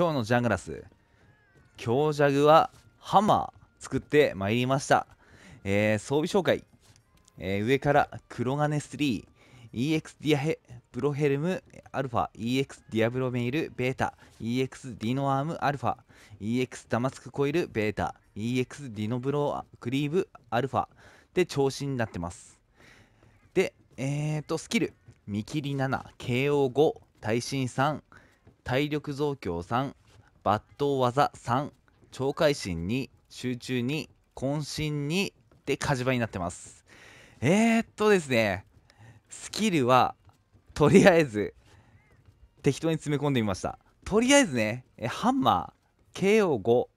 今日のジャングラス強ジャグはハンマー作ってまいりました、えー、装備紹介、えー、上から黒金3 EX ディアヘプロヘルムアルファ EX ディアブロメイルベータ EX ディノアームアルファ EX ダマスクコイルベータ EX ディノブロクリーブアルファで調子になってますでえっ、ー、とスキル見切り7 KO5 耐震3体力増強3抜刀技3超会心2集中2渾身2で火事場になってますえー、っとですねスキルはとりあえず適当に詰め込んでみましたとりあえずねハンマー KO5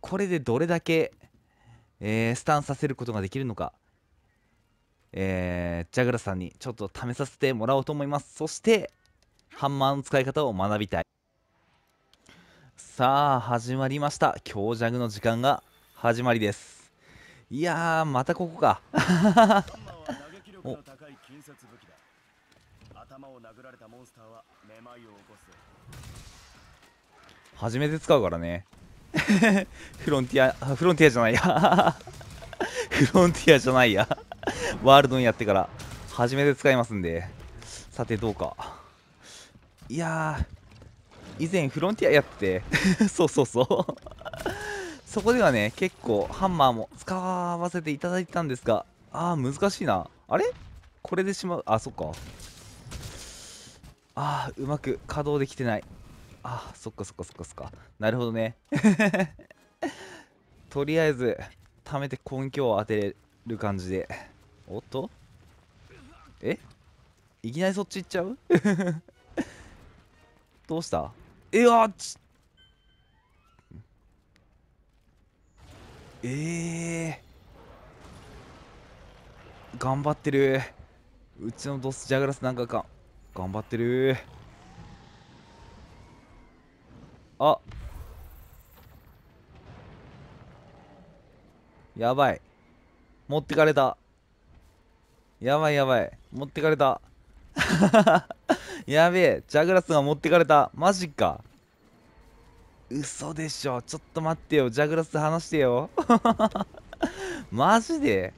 これでどれだけ、えー、スタンさせることができるのかえー、ジャグラさんにちょっと試させてもらおうと思いますそしてハンマーの使い方を学びたいさあ始まりました強弱の時間が始まりですいやまたここかお頭を殴られたモンスターはめまいを起こす初めて使うからねフロンティアフロンティアじゃないやフロンティアじゃないやワールドにやってから初めて使いますんでさてどうかいや以前フロンティアやってて そうそうそう そこではね結構ハンマーも使わせていただいたんですがあー難しいなあれこれでしまうあそっかあーうまく稼働できてないあーそっかそっかそっかそっかなるほどね とりあえず貯めて根拠を当てる感じでおっとえいきなりそっち行っちゃうどうしたいやちええー、頑張ってるうちのドスジャグラスなんかか頑張ってるあやばい持ってかれたやばいやばい持ってかれた やべえジャグラスが持ってかれたマジか嘘でしょちょっと待ってよジャグラス話してよ マジで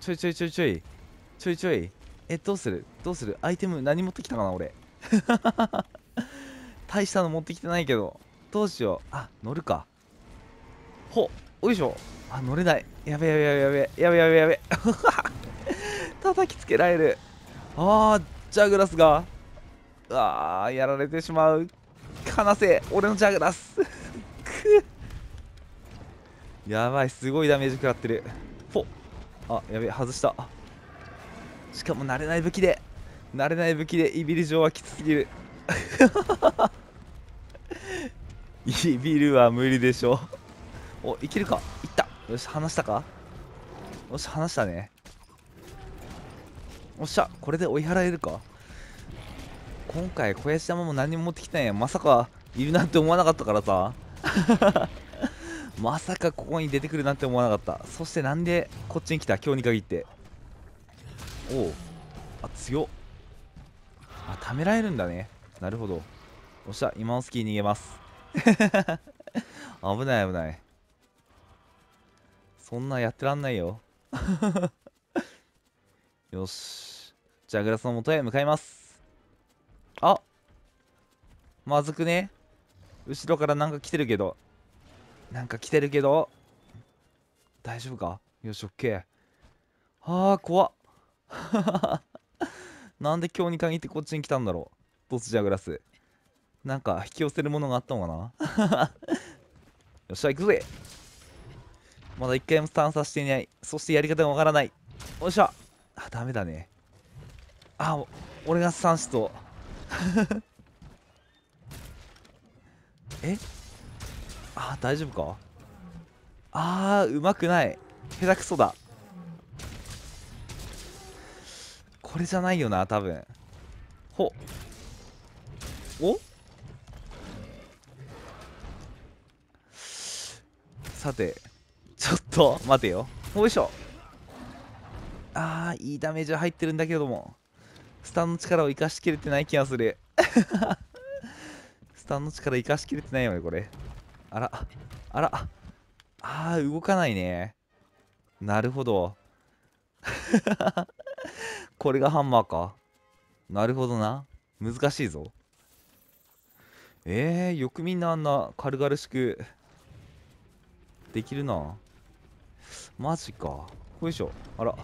ちょいちょいちょいちょいちょいちょいえどうするどうするアイテム何持ってきたかな俺 大したの持ってきてないけどどうしようあ乗るかほおいしょあ乗れないやべやべやべやべやべやべやべ叩きつけられるああ、ジャグラスがうわーやられてしまう悲せ俺のジャグラス やばいすごいダメージ食らってるフォあやべえ外したしかも慣れない武器で慣れない武器でイビル城はきつすぎる イビルは無理でしょおいけるかいったよし離したかよし離したねおっしゃこれで追い払えるか今回小屋山も何も持ってきたんやまさかいるなんて思わなかったからさ まさかここに出てくるなんて思わなかったそしてなんでこっちに来た今日に限っておおあ強っあためられるんだねなるほどおっしゃ今のスキー逃げます 危ない危ないそんなやってらんないよよし。じゃあグラスの元へ向かいます。あまずくね後ろからなんか来てるけど。なんか来てるけど。大丈夫かよし、オッケー。あー、怖っ。なんで今日に限ってこっちに来たんだろう。スジャグラス。なんか引き寄せるものがあったのかな よっしゃ、行くぜまだ一回も探査していない。そしてやり方がわからない。よっしゃあダメだねあ俺が三子と えあ大丈夫かあうまくない下手くそだこれじゃないよな多分ほおさてちょっと待てよよいしょあーいいダメージは入ってるんだけどもスタンの力を生かしきれてない気がする スタンの力生かしきれてないよねこれあらあらああ動かないねなるほど これがハンマーかなるほどな難しいぞえー、よくみんなあんな軽々しくできるなマジかよいしょあら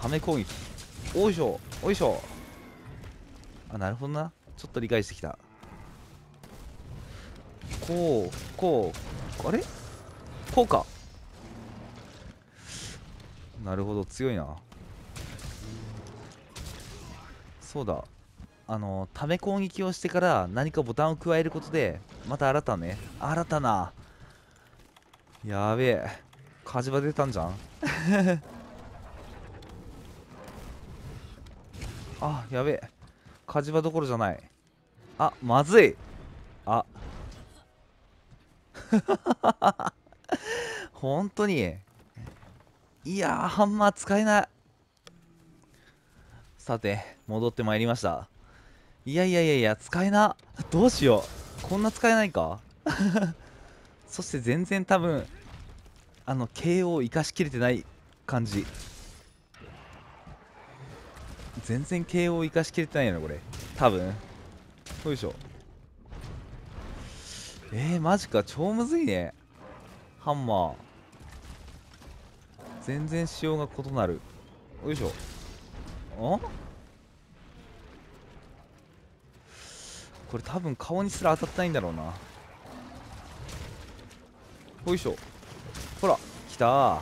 ため攻撃おいしょおいしょあなるほどなちょっと理解してきたこうこうあれこうかなるほど強いなそうだあのため攻撃をしてから何かボタンを加えることでまた新たね新たなやべえ火事場出たんじゃんあやべえ火事場どころじゃないあまずいあ 本当にいやハンマー使えないさて戻ってまいりましたいやいやいやいや使えなどうしようこんな使えないか そして全然多分あの KO を生かしきれてない感じ全然 KO を生かしきれてないよねこれ多分よいしょえー、マジか超むずいねハンマー全然仕様が異なるよいしょんこれ多分顔にすら当たってないんだろうなよいしょほらきた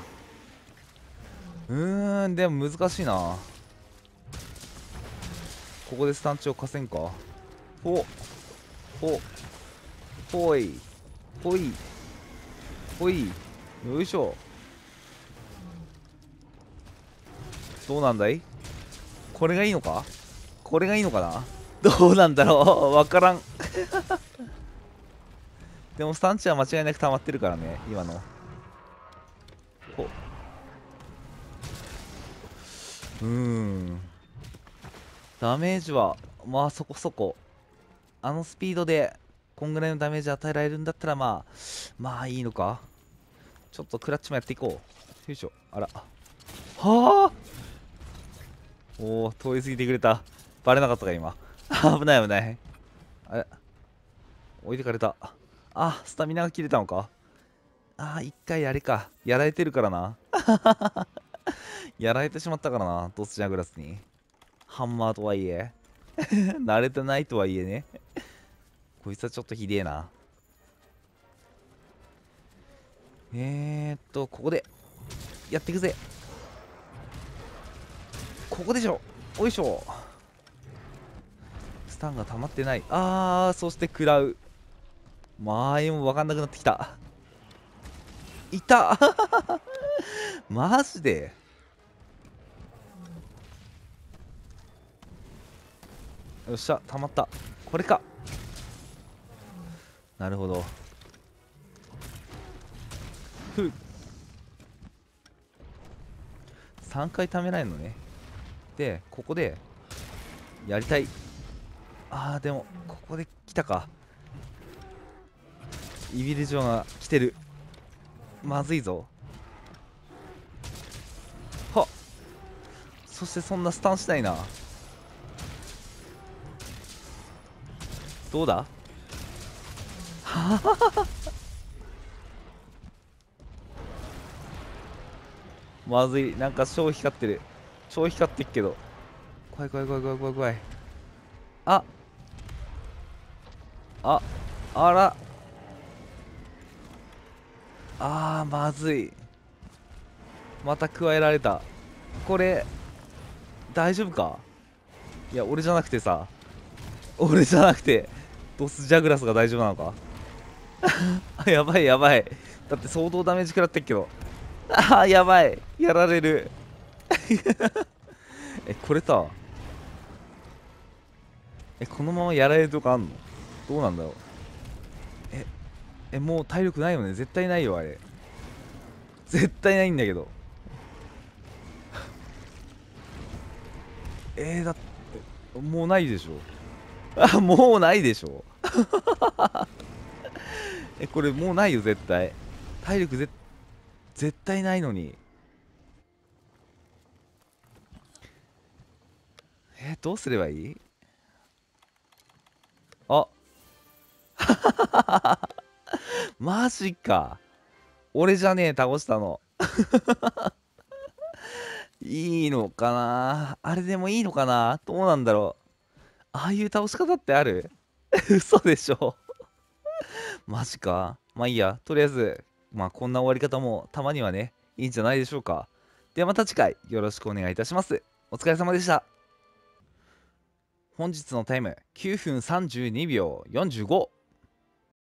うーんでも難しいなここでスタンチを稼んかほほほいほいほいよいしょどうなんだいこれがいいのかこれがいいのかなどうなんだろうわからん でもスタンチは間違いなく溜まってるからね今のほうーんダメージは、まあそこそこ。あのスピードで、こんぐらいのダメージ与えられるんだったら、まあ、まあいいのか。ちょっとクラッチもやっていこう。よいしょ。あら。はあおお、通り過ぎてくれた。バレなかったか、今。危ない危ない。あれ。置いてかれた。あ、スタミナが切れたのか。あ、一回あれか。やられてるからな。やられてしまったからな。ドスジャグラスに。ハンマーとはいえ 慣れてないとはいえねこいつはちょっとひでえなえー、っとここでやっていくぜここでしょおいしょスタンが溜まってないあーそして食らう前も分かんなくなってきたいた マジでよっしゃたまったこれかなるほどふう3回ためないのねでここでやりたいあーでもここで来たかイビルジョが来てるまずいぞはそしてそんなスタンしないなどうだ まずいなんか超光ってる超光ってっけど怖い怖い怖い怖い怖い怖いあああらあーまずいまた加えられたこれ大丈夫かいや俺じゃなくてさ俺じゃなくてドスジャグラスが大丈夫なのか やばいやばいだって相当ダメージ食らってっけど ああやばいやられる えこれさえこのままやられるとかあんのどうなんだろうええもう体力ないよね絶対ないよあれ絶対ないんだけどえー、だってもうないでしょあもうないでしょ えこれもうないよ絶対体力ぜ絶対ないのにえどうすればいいあ マジか俺じゃねえ倒したの いいのかなあれでもいいのかなどうなんだろうああいう倒し方ってある 嘘でしょマジか。まあいいや。とりあえず、まあこんな終わり方もたまにはね、いいんじゃないでしょうか。ではまた次回よろしくお願いいたします。お疲れ様でした。本日のタイム9分32秒45。